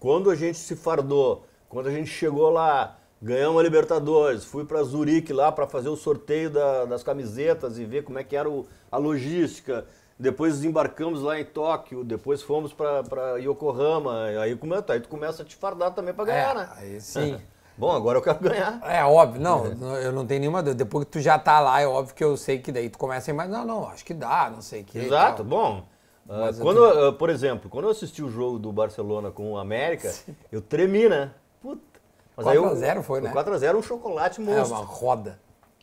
Quando a gente se fardou, quando a gente chegou lá, ganhamos a Libertadores, fui para Zurique lá para fazer o sorteio da, das camisetas e ver como é que era o, a logística. Depois desembarcamos lá em Tóquio, depois fomos para Yokohama. Aí, como é, aí tu começa a te fardar também para é, ganhar, é, né? Aí sim. Bom, agora eu quero ganhar. É óbvio, é. não, eu não tenho nenhuma dúvida. Depois que tu já tá lá, é óbvio que eu sei que daí tu começa a mais. não, não, acho que dá, não sei o que. Exato, tal. bom. Ah, quando, por exemplo, quando eu assisti o jogo do Barcelona com o América, Sim. eu tremi, né? Puta. Mas 4x0 foi, né? 4x0 um chocolate monstro. É uma roda.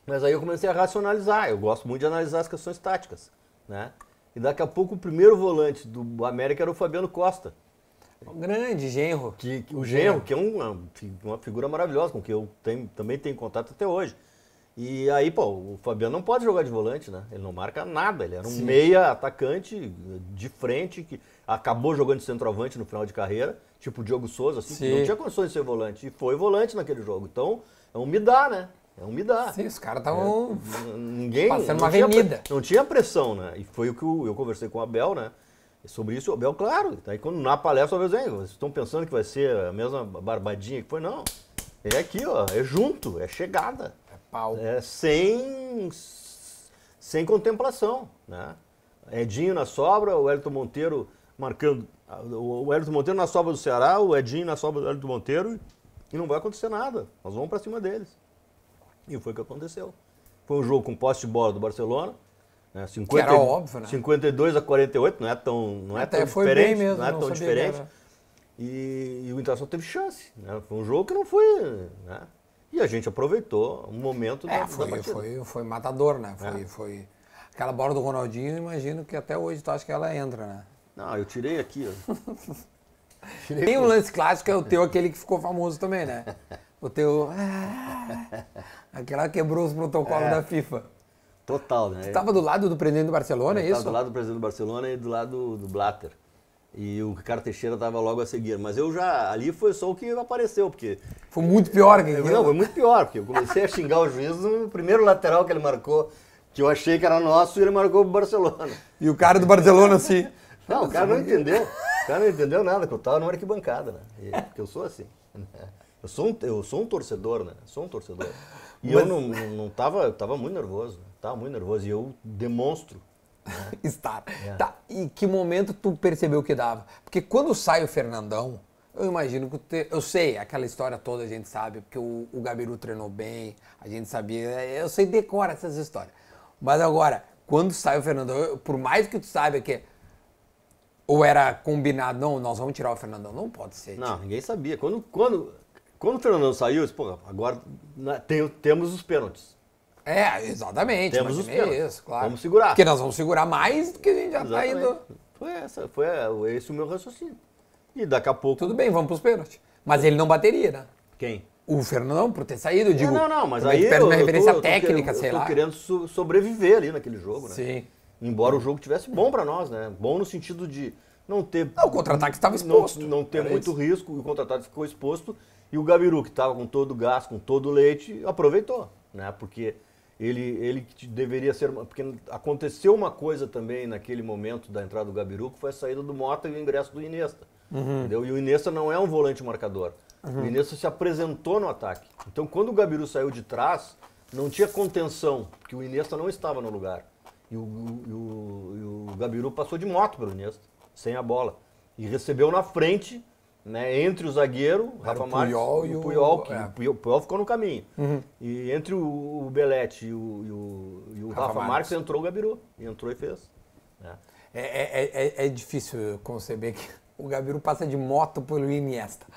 Mas aí eu comecei a racionalizar. Eu gosto muito de analisar as questões táticas, né? E daqui a pouco o primeiro volante do América era o Fabiano Costa. Um grande genro. Que, que o genro, genro, que é uma, uma figura maravilhosa, com quem eu tenho, também tenho contato até hoje. E aí, pô, o Fabiano não pode jogar de volante, né? Ele não marca nada. Ele era um Sim. meia atacante eh, de frente, que acabou jogando de centroavante no final de carreira, tipo o Diogo Souza, assim, Sim. não tinha condições de ser volante. E foi volante naquele jogo. Então, é um me dá, né? É um me dá. Sim, os caras estavam. É, ninguém. Passando uma tinha, avenida. não tinha pressão, né? E foi o que eu, eu conversei com o Abel, né? sobre isso, o Abel, claro. Tá aí quando na palestra, eu falei, vocês estão pensando que vai ser a mesma barbadinha que foi? Não. É aqui, ó. É junto, é chegada pau. É, sem, sem contemplação. Né? Edinho na sobra, o Elton Monteiro marcando. O Elton Monteiro na sobra do Ceará, o Edinho na sobra do Elton Monteiro, e não vai acontecer nada. Nós vamos para cima deles. E foi o que aconteceu. Foi um jogo com poste de bola do Barcelona. Né? 50, que era óbvio, né? 52 a 48, não é tão, não é Até tão foi diferente. Bem mesmo, não é tão diferente. E, e, o Internacional teve chance. Né? Foi um jogo que não foi. Né? E a gente aproveitou o um momento é, da, foi, da foi, foi matador, né? É. Foi, é. foi... Aquela bola do Ronaldinho, imagino que até hoje tu acha que ela entra, né? Não, eu tirei aqui, ó. tirei Tem um lance clássico, é o teu, aquele que ficou famoso também, né? O teu... Ah", aquela quebrou os protocolos é. da FIFA. Total, né? Tu estava do lado do presidente do Barcelona, eu é isso? Estava do lado do presidente do Barcelona e do lado do Blatter e o Ricardo Teixeira estava logo a seguir. Mas eu já, ali foi só o que apareceu, porque... Foi muito pior que eu, Não, foi muito pior, porque eu comecei a xingar o juiz no primeiro lateral que ele marcou, que eu achei que era nosso, e ele marcou pro Barcelona. E o cara do Barcelona, assim... não, o cara não entendeu. O cara não entendeu nada, que eu tava numa arquibancada, né? E, porque eu sou assim. Né? Eu sou um, eu sou um torcedor, né? Eu sou um torcedor. E Mas... eu não, não tava, eu tava muito nervoso, né? tava muito nervoso. E eu demonstro estar. É. Tá, e que momento tu percebeu que dava? Porque quando sai o Fernandão, eu imagino que te... eu sei, aquela história toda a gente sabe, porque o, o Gabiru treinou bem, a gente sabia, eu sei decora essas histórias. Mas agora, quando sai o Fernandão, eu, por mais que tu saiba que ou era combinado, não, nós vamos tirar o Fernandão, não pode ser. Não, tipo. ninguém sabia. Quando quando quando o Fernandão saiu, eu disse, pô, agora né, tem, temos os pênaltis. É, exatamente. Temos os é pênaltis. claro. Vamos segurar. Porque nós vamos segurar mais do que a gente já está indo. Foi, essa, foi esse o meu raciocínio. E daqui a pouco. Tudo bem, vamos para os pênaltis. Mas ele não bateria, né? Quem? O Fernandão, por ter saído, eu digo. Não, não, não mas aí. Perde uma referência tô, técnica, querendo, sei lá. Eu tô querendo so sobreviver ali naquele jogo, né? Sim. Embora o jogo tivesse bom para nós, né? Bom no sentido de não ter. Não, o contra-ataque estava exposto. Não, não ter muito risco, o contra-ataque ficou exposto. E o Gabiru, que estava com todo o gás, com todo o leite, aproveitou, né? Porque ele, ele deveria ser. Porque aconteceu uma coisa também naquele momento da entrada do Gabiru, que foi a saída do Mota e o ingresso do Iniesta. Uhum. Entendeu? E o Iniesta não é um volante marcador. Uhum. O Iniesta se apresentou no ataque. Então, quando o Gabiru saiu de trás, não tinha contenção, porque o Iniesta não estava no lugar. E o, o, o, o Gabiru passou de moto pelo Iniesta, sem a bola. E recebeu na frente né? Entre o zagueiro, Rafa o Puyol Marques, e o Puyol, que é. o Puyol ficou no caminho. Uhum. E entre o, o Belete e o, e o, e o Rafa, Rafa Marques, Marques, entrou o Gabiru. Entrou e fez. Né. É, é, é, é difícil conceber que o Gabiru passa de moto pelo Iniesta.